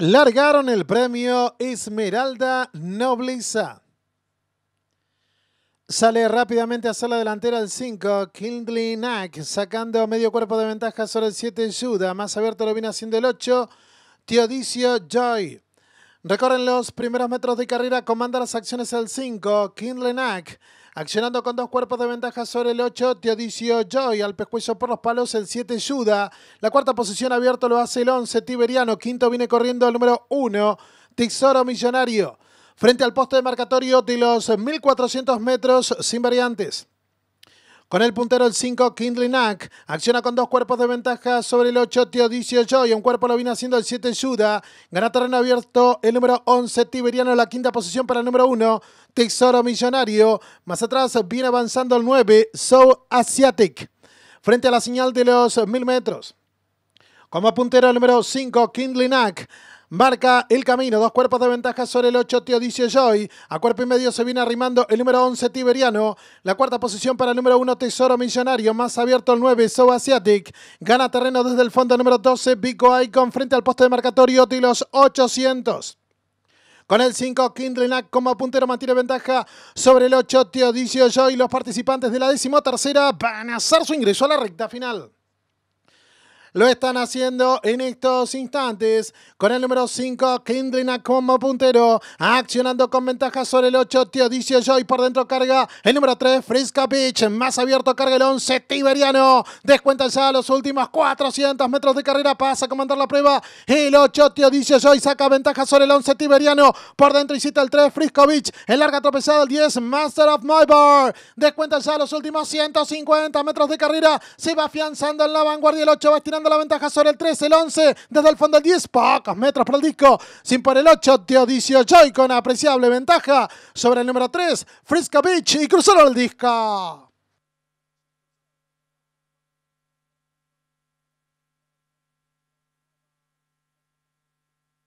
Largaron el premio Esmeralda Nobliza. Sale rápidamente hacia la delantera el 5, Kindly sacando medio cuerpo de ventaja sobre el 7, Yuda. Más abierto lo viene haciendo el 8, Teodicio Joy. Recorren los primeros metros de carrera, comanda las acciones el 5, King Accionando con dos cuerpos de ventaja sobre el 8, Teodicio Joy. Al pescuezo por los palos, el 7, Yuda. La cuarta posición abierta lo hace el 11, Tiberiano. Quinto viene corriendo el número 1, Tixoro Millonario. Frente al poste de marcatorio de los 1400 metros, sin variantes. Con el puntero el 5, Kindly Acciona con dos cuerpos de ventaja sobre el 8, Teodicio Joy. Un cuerpo lo viene haciendo el 7, Yuda. Gana terreno abierto el número 11, Tiberiano. La quinta posición para el número 1, Tesoro Millonario. Más atrás viene avanzando el 9, South Asiatic. Frente a la señal de los 1000 metros. Como puntero el número 5, Kindly marca el camino. Dos cuerpos de ventaja sobre el 8, Teodicio Joy. A cuerpo y medio se viene arrimando el número 11, Tiberiano. La cuarta posición para el número 1, Tesoro Millonario. Más abierto el 9, So Asiatic. Gana terreno desde el fondo el número 12, Bico Icon. Frente al poste de marcatorio, los 800. Con el 5, Kindrenak como puntero mantiene ventaja sobre el 8, Teodicio Joy. Los participantes de la decimotercera van a hacer su ingreso a la recta final lo están haciendo en estos instantes con el número 5, Kindrina como puntero, accionando con ventaja sobre el 8, Teodicio Joy por dentro carga, el número 3, Frisco Beach, más abierto carga el 11, Tiberiano, descuenta ya los últimos 400 metros de carrera, pasa a comandar la prueba, el 8, Teodicio Joy saca ventaja sobre el 11, Tiberiano, por dentro y cita el 3, Frisco Beach, en larga tropezada el 10, Master of My Bar, descuenta ya los últimos 150 metros de carrera, se va afianzando en la vanguardia el 8, va estirar la ventaja sobre el 3, el 11, desde el fondo del 10, pocos metros por el disco, sin por el 8, Teodicio Joy con apreciable ventaja sobre el número 3, Frisco Beach y cruzaron el disco.